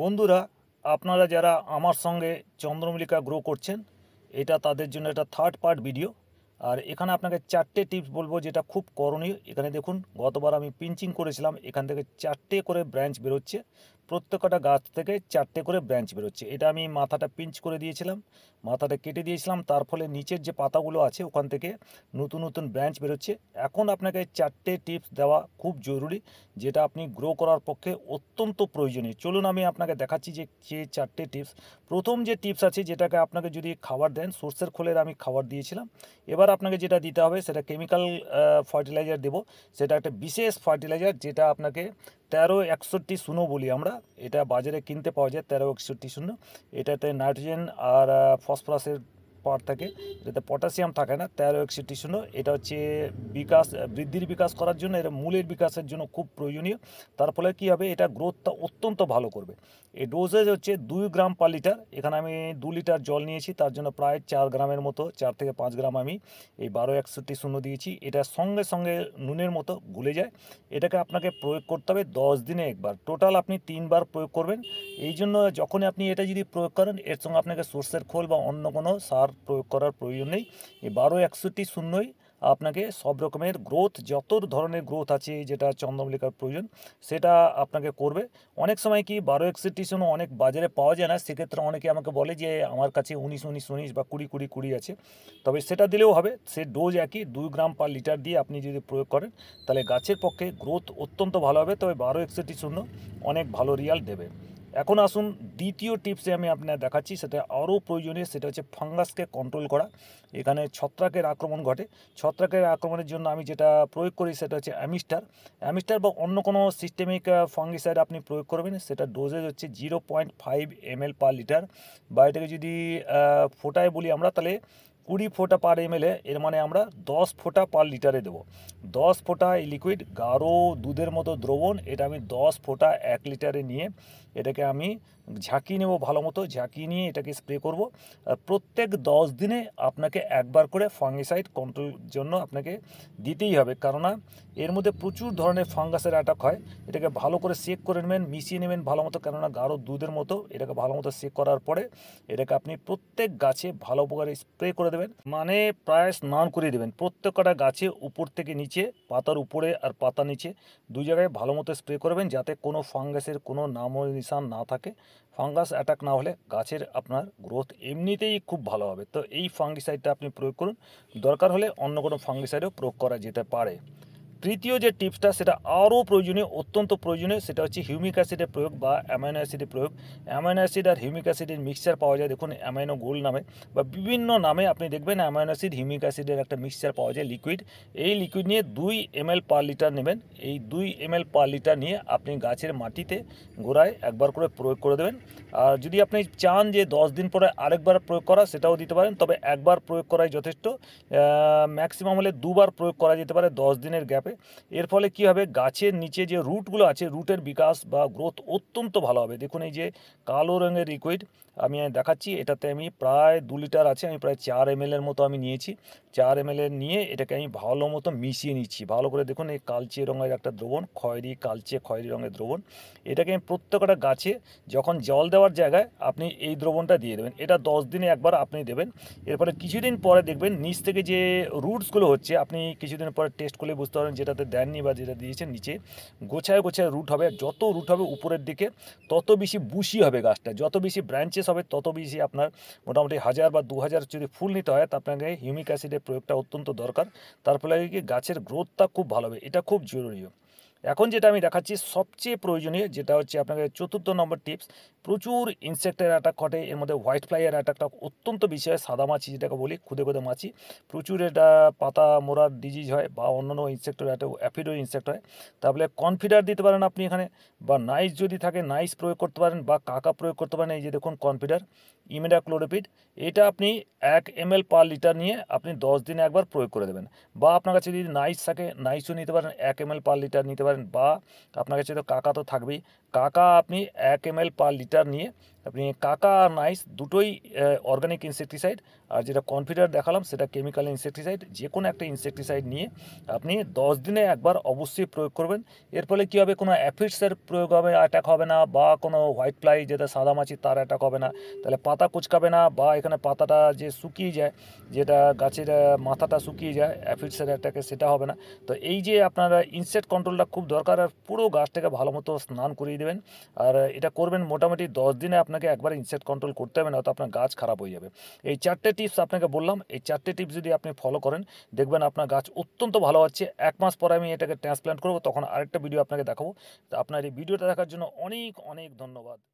বন্ধুরা আপনারা যারা আমার সঙ্গে চন্দ্রমল্লিকা গ্রো করছেন এটা তাদের জন্য এটা থার্ড পার্ট ভিডিও আর এখানে আপনাকে চারটে টিপস বলবো যেটা খুব করণীয় এখানে দেখুন গতবার আমি পিঞ্চিং করেছিলাম এখান থেকে চারটে করে ব্রাঞ্চ বেরোচ্ছে প্রত্যেকটা গাছ থেকে চারটে করে ব্রাঞ্চ বেরোচ্ছে এটা আমি মাথাটা পিঞ্চ করে দিয়েছিলাম মাথাটা কেটে দিয়েছিলাম তার ফলে নিচের যে পাতাগুলো আছে ওখান থেকে নতুন নতুন ব্রাঞ্চ বেরোচ্ছে এখন আপনাকে চারটে টিপস দেওয়া খুব জরুরি যেটা আপনি গ্রো করার পক্ষে অত্যন্ত প্রয়োজনীয় চলুন আমি আপনাকে দেখাচ্ছি যে যে চারটে টিপস প্রথম যে টিপস আছে যেটাকে আপনাকে যদি খাবার দেন সোর্সের খোলের আমি খাবার দিয়েছিলাম এবার আপনাকে যেটা দিতে হবে সেটা কেমিক্যাল ফার্টিলাইজার দেব সেটা একটা বিশেষ ফার্টিলাইজার যেটা আপনাকে তেরো একষট্টি শূন্য বলি আমরা এটা বাজারে কিনতে পাওয়া যায় তেরো একষট্টি শূন্য এটাতে নাইট্রোজেন আর ফসফরাসের পাওয়ার থাকে যাতে পটাশিয়াম থাকে না তেরো একষট্টি শূন্য এটা হচ্ছে বিকাশ বৃদ্ধির বিকাশ করার জন্য এটা মূলের বিকাশের জন্য খুব প্রয়োজনীয় তার ফলে কী হবে এটা গ্রোথটা অত্যন্ত ভালো করবে এই ডোজেজ হচ্ছে দুই গ্রাম পার লিটার এখানে আমি দু লিটার জল নিয়েছি তার জন্য প্রায় চার গ্রামের মতো চার থেকে পাঁচ গ্রাম আমি এই বারো একষট্টি শূন্য দিয়েছি এটা সঙ্গে সঙ্গে নুনের মতো গুলে যায় এটাকে আপনাকে প্রয়োগ করতে হবে দশ দিনে একবার টোটাল আপনি তিনবার প্রয়োগ করবেন এই জন্য যখন আপনি এটা যদি প্রয়োগ করেন এর সঙ্গে আপনাকে সোর্সের খোল বা অন্য কোনো সার প্রয়োগ করার প্রয়োজন নেই এই বারো একষট্টি শূন্যই আপনাকে সব রকমের গ্রোথ যত ধরনের গ্রোথ আছে যেটা চন্দ্রমল্লিকার প্রয়োজন সেটা আপনাকে করবে অনেক সময় কি বারো একষট্টি শূন্য অনেক বাজারে পাওয়া যায় না সেক্ষেত্রে অনেকে আমাকে বলে যে আমার কাছে উনিশ উনিশ উনিশ বা কুড়ি কুড়ি কুড়ি আছে তবে সেটা দিলেও হবে সে ডোজ একই দুই গ্রাম পার লিটার দিয়ে আপনি যদি প্রয়োগ করেন তাহলে গাছের পক্ষে গ্রোথ অত্যন্ত ভালো হবে তবে বারো একষট্টি শূন্য অনেক ভালো রিয়াল দেবে এখন আসুন দ্বিতীয় টিপসে আমি আপনার দেখাচ্ছি সেটা আরও প্রয়োজনীয় সেটা হচ্ছে ফাঙ্গাসকে কন্ট্রোল করা এখানে ছত্রাকের আক্রমণ ঘটে ছত্রাকের আক্রমণের জন্য আমি যেটা প্রয়োগ করি সেটা হচ্ছে অ্যামিস্টার অ্যামিস্টার বা অন্য কোনো সিস্টেমিক ফাঙ্গিসাইড আপনি প্রয়োগ করবেন সেটা ডোজেজ হচ্ছে zero point five M per litre বা এটাকে যদি ফোটায় বলি আমরা তাহলে কুড়ি ফোঁটা পার এম এর মানে আমরা দশ ফোঁটা পার লিটারে দেবো দশ ফোঁটা এই লিকুইড গাঢ় দুধের মতো দ্রবণ এটা আমি দশ ফোঁটা এক লিটারে নিয়ে এটাকে আমি ঝাঁকিয়ে নেবো ভালো মতো ঝাঁকিয়ে নিয়ে এটাকে স্প্রে করব আর প্রত্যেক দশ দিনে আপনাকে একবার করে ফাঙ্গিসাইড কন্ট্রোল জন্য আপনাকে দিতেই হবে কেননা এর মধ্যে প্রচুর ধরনের ফাঙ্গাসের অ্যাটাক হয় এটাকে ভালো করে সেক করে নেবেন মিশিয়ে নেবেন ভালো মতো কেননা গাঢ় দুধের মতো এটাকে ভালো মতো সেক করার পরে এটাকে আপনি প্রত্যেক গাছে ভালো উপকারে স্প্রে করে দেবেন মানে প্রায় স্নান করিয়ে দেবেন প্রত্যেকটা গাছে উপর থেকে নিচে পাতার উপরে আর পাতা নিচে দুই জায়গায় ভালো মতো স্প্রে করবেন যাতে কোনো ফাঙ্গাসের কোনো নাম নিশান না থাকে ফাঙ্গাস অ্যাটাক না হলে গাছের আপনার গ্রোথ এমনিতেই খুব ভালো হবে তো এই ফাঙ্গিসাইডটা আপনি প্রয়োগ করুন দরকার হলে অন্য কোনো ফাঙ্গিসাইডও প্রয়োগ করা যেতে পারে তৃতীয় যে টিপসটা সেটা আরও প্রয়োজনীয় অত্যন্ত প্রয়োজনীয় সেটা হচ্ছে হিউমিক অ্যাসিডের প্রয়োগ বা অ্যামাইনো অ্যাসিডের প্রয়োগ অ্যামাইনো অ্যাসিড আর হিউমিক অ্যাসিডের মিক্সচার পাওয়া যায় দেখুন অ্যামাইনো গোল নামে বা বিভিন্ন নামে আপনি দেখবেন অ্যামাইনো অ্যাসিড হিউমিক অ্যাসিডের একটা মিক্সচার পাওয়া যায় লিকুইড এই লিকুইড নিয়ে দুই এম পার লিটার নেবেন এই দুই এম পার লিটার নিয়ে আপনি গাছের মাটিতে গোড়ায় একবার করে প্রয়োগ করে দেবেন আর যদি আপনি চান যে দশ দিন পরে আরেকবার প্রয়োগ করা সেটাও দিতে পারেন তবে একবার প্রয়োগ করাই যথেষ্ট ম্যাক্সিমাম হলে দুবার প্রয়োগ করা যেতে পারে দশ দিনের গ্যাপে হবে এর ফলে কি হবে গাছের নিচে যে রুটগুলো আছে রুটের বিকাশ বা গ্রোথ অত্যন্ত ভালো হবে দেখুন এই যে কালো রঙের লিকুইড আমি দেখাচ্ছি এটাতে আমি প্রায় দু লিটার আছে আমি প্রায় চার এম এর মতো আমি নিয়েছি চার এম নিয়ে এটাকে আমি ভালো মতো মিশিয়ে নিচ্ছি ভালো করে দেখুন এই কালচে রঙের একটা দ্রবণ খয়েরি কালচে খয়েরি রঙের দ্রবণ এটাকে আমি প্রত্যেকটা গাছে যখন জল দেওয়ার জায়গায় আপনি এই দ্রবণটা দিয়ে দেবেন এটা দশ দিনে একবার আপনি দেবেন এরপরে কিছুদিন পরে দেখবেন নিচ থেকে যে রুটসগুলো হচ্ছে আপনি কিছুদিন পরে টেস্ট করলে বুঝতে পারবেন যে যেটাতে দেননি বা যেটা দিয়েছেন নিচে গোছায় গোছায় রুট হবে যত রুট হবে উপরের দিকে তত বেশি বুশি হবে গাছটা যত বেশি ব্রাঞ্চেস হবে তত বেশি আপনার মোটামুটি হাজার বা দু হাজার যদি ফুল নিতে হয় তা আপনাকে হিউমিক অ্যাসিডের প্রয়োগটা অত্যন্ত দরকার তার ফলে কি গাছের গ্রোথটা খুব ভালো হবে এটা খুব জরুরি এখন যেটা আমি দেখাচ্ছি সবচেয়ে প্রয়োজনীয় যেটা হচ্ছে আপনাকে চতুর্থ নম্বর টিপস প্রচুর ইনসেক্টের অ্যাটাক ঘটে এর মধ্যে হোয়াইট ফ্লাইয়ের অ্যাটাকটা অত্যন্ত বেশি হয় সাদা মাছি যেটাকে বলি খুদে খুদে মাছি প্রচুর এটা পাতা মোড়ার ডিজিজ হয় বা অন্য অন্য ইনসেক্টের অ্যাটাক অ্যাফিডো ইনসেক্ট হয় তাহলে কনফিডার দিতে পারেন আপনি এখানে বা নাইস যদি থাকে নাইস প্রয়োগ করতে পারেন বা কাকা প্রয়োগ করতে পারেন এই যে দেখুন কনফিডার ইমেডা ক্লোরোপিড এটা আপনি এক এম এল পার লিটার নিয়ে আপনি দশ দিনে একবার প্রয়োগ করে দেবেন বা আপনার কাছে যদি নাইস থাকে নাইসও নিতে পারেন এক এম এল পার লিটার নিতে পারেন পারেন বা আপনার কাছে তো কাকা তো থাকবেই কাকা আপনি এক এম পা লিটার নিয়ে আপনি কাকা আর নাইস দুটোই অর্গানিক ইনসেকটিসাইড আর যেটা কনফিডার দেখালাম সেটা কেমিক্যাল ইনসেকটিসাইড যে কোনো একটা ইনসেকটিসাইড নিয়ে আপনি দশ দিনে একবার অবশ্যই প্রয়োগ করবেন এর ফলে কী হবে কোনো অ্যাফিডসের প্রয়োগ হবে অ্যাটাক হবে না বা কোনো হোয়াইট ফ্লাই যেটা সাদা মাছি তার অ্যাটাক হবে না তাহলে পাতা কুচকাবে না বা এখানে পাতাটা যে শুকিয়ে যায় যেটা গাছের মাথাটা শুকিয়ে যায় অ্যাফিডসের অ্যাটাকে সেটা হবে না তো এই যে আপনারা ইনসেক্ট কন্ট্রোলটা খুব দরকার আর পুরো গাছটাকে ভালো মতো স্নান করিয়ে দেবেন আর এটা করবেন মোটামুটি দশ দিনে আপনি আপনাকে একবার ইনসেক্ট কন্ট্রোল করতে হবে না তো আপনার গাছ খারাপ হয়ে যাবে এই চারটে টিপস আপনাকে বললাম এই চারটে টিপস যদি আপনি ফলো করেন দেখবেন আপনার গাছ অত্যন্ত ভালো হচ্ছে এক মাস পরে আমি এটাকে ট্রান্সপ্ল্যান্ট করবো তখন আরেকটা ভিডিও আপনাকে দেখাবো তো আপনার এই ভিডিওটা দেখার জন্য অনেক অনেক ধন্যবাদ